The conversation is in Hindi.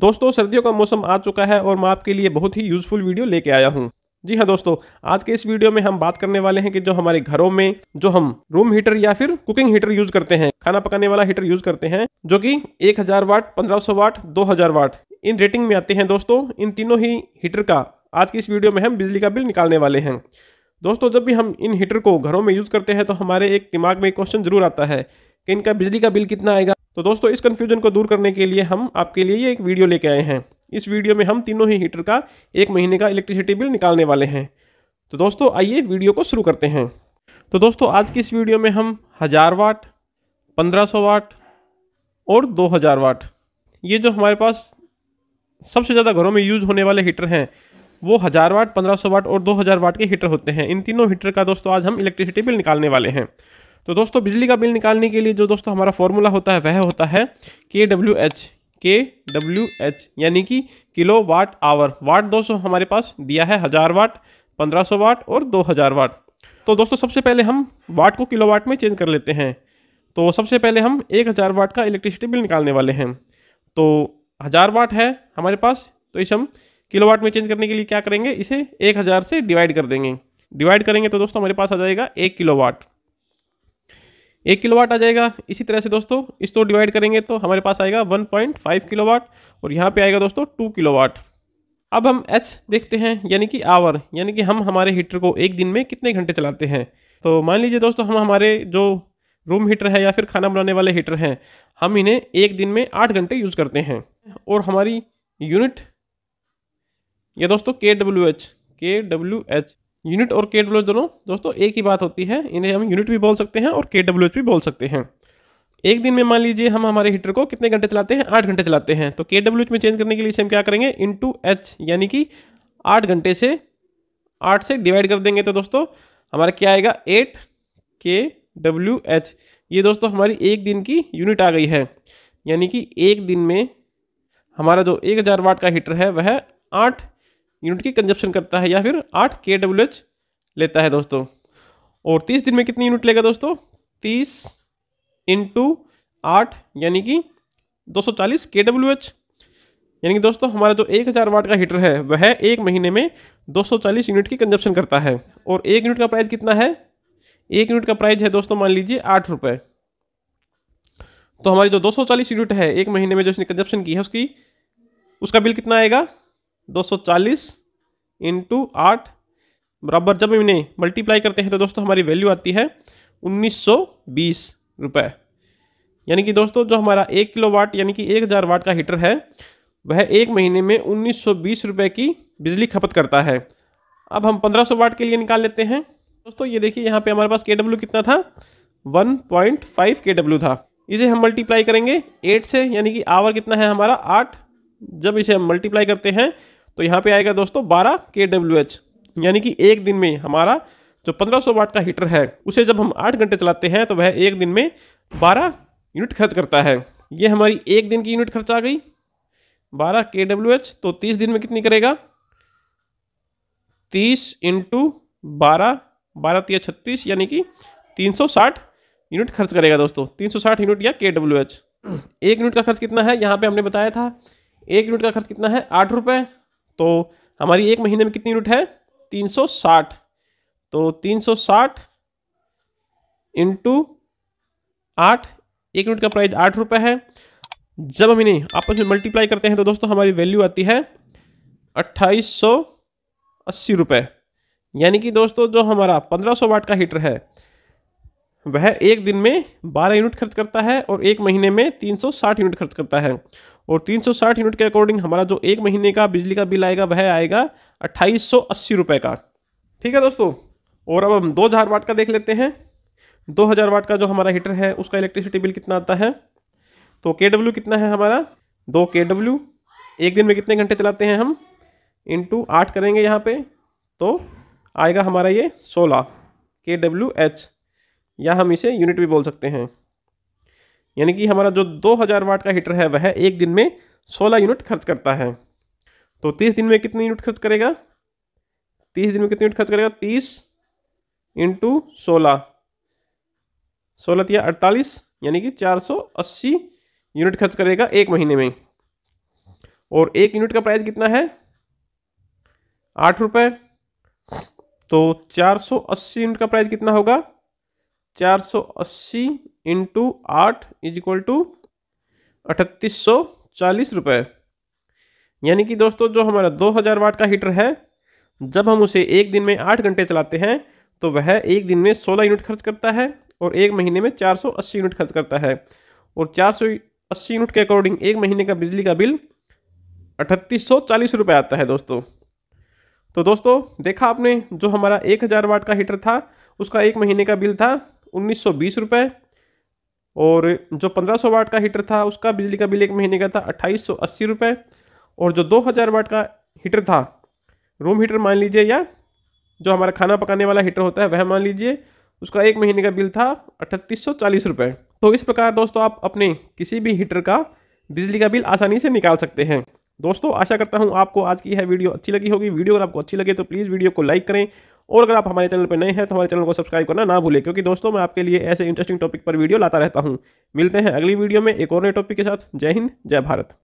दोस्तों सर्दियों का मौसम आ चुका है और मैं आपके लिए बहुत ही यूजफुल वीडियो लेके आया हूँ जी हाँ दोस्तों आज के इस वीडियो में हम बात करने वाले हैं कि जो हमारे घरों में जो हम रूम हीटर या फिर कुकिंग हीटर यूज करते हैं खाना पकाने वाला हीटर यूज करते हैं जो कि 1000 वाट 1500 वाट 2000 वाट इन रेटिंग में आते हैं दोस्तों इन तीनों ही हीटर का आज की इस वीडियो में हम बिजली का बिल निकालने वाले हैं दोस्तों जब भी हम इन हीटर को घरों में यूज करते हैं तो हमारे एक दिमाग में क्वेश्चन जरूर आता है कि इनका बिजली का बिल कितना आएगा तो दोस्तों इस कन्फ्यूजन को दूर करने के लिए हम आपके लिए ये एक वीडियो लेके आए हैं इस वीडियो में हम तीनों ही हीटर का एक महीने का इलेक्ट्रिसिटी बिल निकालने वाले हैं तो दोस्तों आइए वीडियो को शुरू करते हैं तो दोस्तों आज की इस वीडियो में हम हज़ार वाट 1500 वाट और 2000 वाट ये जो हमारे पास सबसे ज़्यादा घरों में यूज़ होने वाले हीटर हैं वो हज़ार वाट 1500 वाट और 2000 वाट के हीटर होते हैं इन तीनों हीटर का दोस्तों आज हम इलेक्ट्रिसिटी बिल निकालने वाले हैं तो दोस्तों बिजली का बिल निकालने के लिए जो दोस्तों हमारा फॉर्मूला होता है वह होता है K W H K W H यानी कि किलो वाट आवर वाट दोस्तों हमारे पास दिया है हज़ार वाट पंद्रह सौ वाट और दो हज़ार वाट तो दोस्तों सबसे पहले हम वाट को किलो वाट में चेंज कर लेते हैं तो सबसे पहले हम एक हज़ार वाट का इलेक्ट्रिसिटी बिल निकालने वाले हैं तो हज़ार वाट है हमारे पास तो इसे हम किलो वाट में चेंज करने के लिए क्या करेंगे इसे एक हज़ार से डिवाइड कर देंगे डिवाइड करेंगे तो दोस्तों हमारे पास आ जाएगा एक किलो वाट एक किलोवाट आ जाएगा इसी तरह से दोस्तों इसको डिवाइड करेंगे तो हमारे पास आएगा 1.5 किलोवाट और यहाँ पे आएगा दोस्तों 2 किलोवाट अब हम एच देखते हैं यानी कि आवर यानी कि हम हमारे हीटर को एक दिन में कितने घंटे चलाते हैं तो मान लीजिए दोस्तों हम हमारे जो रूम हीटर है या फिर खाना बनाने वाले हीटर हैं हम इन्हें एक दिन में आठ घंटे यूज़ करते हैं और हमारी यूनिट या दोस्तों K W H K W H unit और के डब्ल्यू दोनों दोस्तों एक ही बात होती है इन्हें हम यूनिट भी बोल सकते हैं और के डब्ल्यू भी बोल सकते हैं एक दिन में मान लीजिए हम हमारे हीटर को कितने घंटे चलाते हैं आठ घंटे चलाते हैं तो के डब्ल्यू में चेंज करने के लिए हम क्या करेंगे इन टू एच यानी कि आठ घंटे से आठ से डिवाइड कर देंगे तो दोस्तों हमारा क्या आएगा एट के डब्ल्यू एच ये दोस्तों हमारी एक दिन की यूनिट आ गई है यानी कि एक दिन में हमारा जो एक हज़ार वाट का हीटर है वह आठ यूनिट की कंजप्शन करता है या फिर आठ के डब्ल्यू एच लेता है दोस्तों और तीस दिन में कितनी यूनिट लेगा दोस्तों तीस इंटू आठ यानी कि दो सौ चालीस के डब्ल्यू एच यानी कि दोस्तों हमारा जो एक हज़ार वाट का हीटर है वह एक महीने में दो सौ चालीस यूनिट की कंजप्शन करता है और एक यूनिट का प्राइस कितना है एक यूनिट का प्राइस है दोस्तों मान लीजिए आठ रुपये तो हमारी जो दो सौ चालीस यूनिट है एक महीने में जो इसने कंजप्शन की है उसकी उसका बिल कितना आएगा 240 इंटू आठ बराबर जब इन्हें मल्टीप्लाई करते हैं तो दोस्तों हमारी वैल्यू आती है उन्नीस सौ बीस रुपये यानी कि दोस्तों जो हमारा एक किलो वाट यानी कि एक हज़ार वाट का हीटर है वह एक महीने में उन्नीस सौ बीस रुपये की बिजली खपत करता है अब हम पंद्रह सौ वाट के लिए निकाल लेते हैं दोस्तों ये देखिए यहाँ पर हमारे पास के डब्ल्यू कितना था one point five K W था इसे हम मल्टीप्लाई करेंगे एट से यानी कि आवर कितना है हमारा आठ जब इसे हम मल्टीप्लाई करते हैं तो यहाँ पे आएगा दोस्तों बारह के डब्ल्यू एच यानी कि एक दिन में हमारा जो 1500 वाट का हीटर है उसे जब हम आठ घंटे चलाते हैं तो वह एक दिन में बारह यूनिट खर्च करता है ये हमारी एक दिन की यूनिट खर्च आ गई बारह के डब्ल्यू एच तो तीस दिन में कितनी करेगा तीस इंटू बारह बारह तीस छत्तीस यानी कि तीन सौ साठ यूनिट खर्च करेगा दोस्तों तीन सौ साठ यूनिट या के डब्ल्यू एच एक यूनिट का खर्च कितना है यहाँ पे हमने बताया था एक यूनिट का खर्च कितना है आठ रुपये तो हमारी एक महीने में कितनी यूनिट है 360 तो 360 सौ साठ इंटू तो आठ एक यूनिट का प्राइस आठ रुपये है जब हम इन्हें आपस में मल्टीप्लाई करते हैं तो दोस्तों हमारी वैल्यू आती है अट्ठाईस सौ अस्सी यानी कि दोस्तों जो हमारा पंद्रह सौ वाट का हीटर है वह एक दिन में 12 यूनिट खर्च करता है और एक महीने में 360 यूनिट खर्च करता है और 360 यूनिट के अकॉर्डिंग हमारा जो एक महीने का बिजली का बिल आएगा वह आएगा अट्ठाईस रुपए का ठीक है दोस्तों और अब हम दो हज़ार वाट का देख लेते हैं दो हज़ार वाट का जो हमारा हीटर है उसका इलेक्ट्रिसिटी बिल कितना आता है तो के डब्ल्यू कितना है हमारा दो के डब्ल्यू एक दिन में कितने घंटे चलाते हैं हम इंटू आठ करेंगे यहाँ पे तो आएगा हमारा ये सोलह के डब्ल्यू एच या हम इसे यूनिट भी बोल सकते हैं यानी कि हमारा जो 2000 वाट का हीटर है वह एक दिन में 16 यूनिट खर्च करता है तो 30 दिन में कितनी यूनिट खर्च करेगा 30 दिन में कितनी यूनिट खर्च करेगा 30 इंटू सोलह सोलह या अड़तालीस यानी कि 480 यूनिट खर्च करेगा एक महीने में और एक यूनिट का प्राइस कितना है आठ रुपये तो 480 यूनिट का प्राइस कितना होगा चार सौ अस्सी इंटू आठ इज इक्वल टू अठतीस सौ चालीस रुपये यानी कि दोस्तों जो हमारा दो हज़ार वाट का हीटर है जब हम उसे एक दिन में आठ घंटे चलाते हैं तो वह एक दिन में सोलह यूनिट खर्च करता है और एक महीने में चार सौ अस्सी यूनिट खर्च करता है और चार सौ अस्सी यूनिट के अकॉर्डिंग एक महीने का बिजली का बिल अठतीस सौ चालीस रुपये आता है दोस्तों तो दोस्तों देखा आपने जो हमारा एक हज़ार वाट का हीटर था उसका एक महीने का बिल था उन्नीस सौ बीस और जो पंद्रह सौ वाट का हीटर था उसका बिजली का बिल एक महीने का था अट्ठाईस सौ अस्सी और जो दो हज़ार वाट का हीटर था रूम हीटर मान लीजिए या जो हमारा खाना पकाने वाला हीटर होता है वह मान लीजिए उसका एक महीने का बिल था अठतीस सौ चालीस तो इस प्रकार दोस्तों आप अपने किसी भी हीटर का बिजली का बिल आसानी से निकाल सकते हैं दोस्तों आशा करता हूँ आपको आज की यह वीडियो अच्छी लगी होगी वीडियो अगर आपको अच्छी लगे तो प्लीज़ वीडियो को लाइक करें और अगर आप हमारे चैनल पर नए हैं तो हमारे चैनल को सब्सक्राइब करना ना भूलें क्योंकि दोस्तों मैं आपके लिए ऐसे इंटरेस्टिंग टॉपिक पर वीडियो लाता रहता हूँ मिलते हैं अगली वीडियो में एक और नए टॉपिक के साथ जय हिंद जय भारत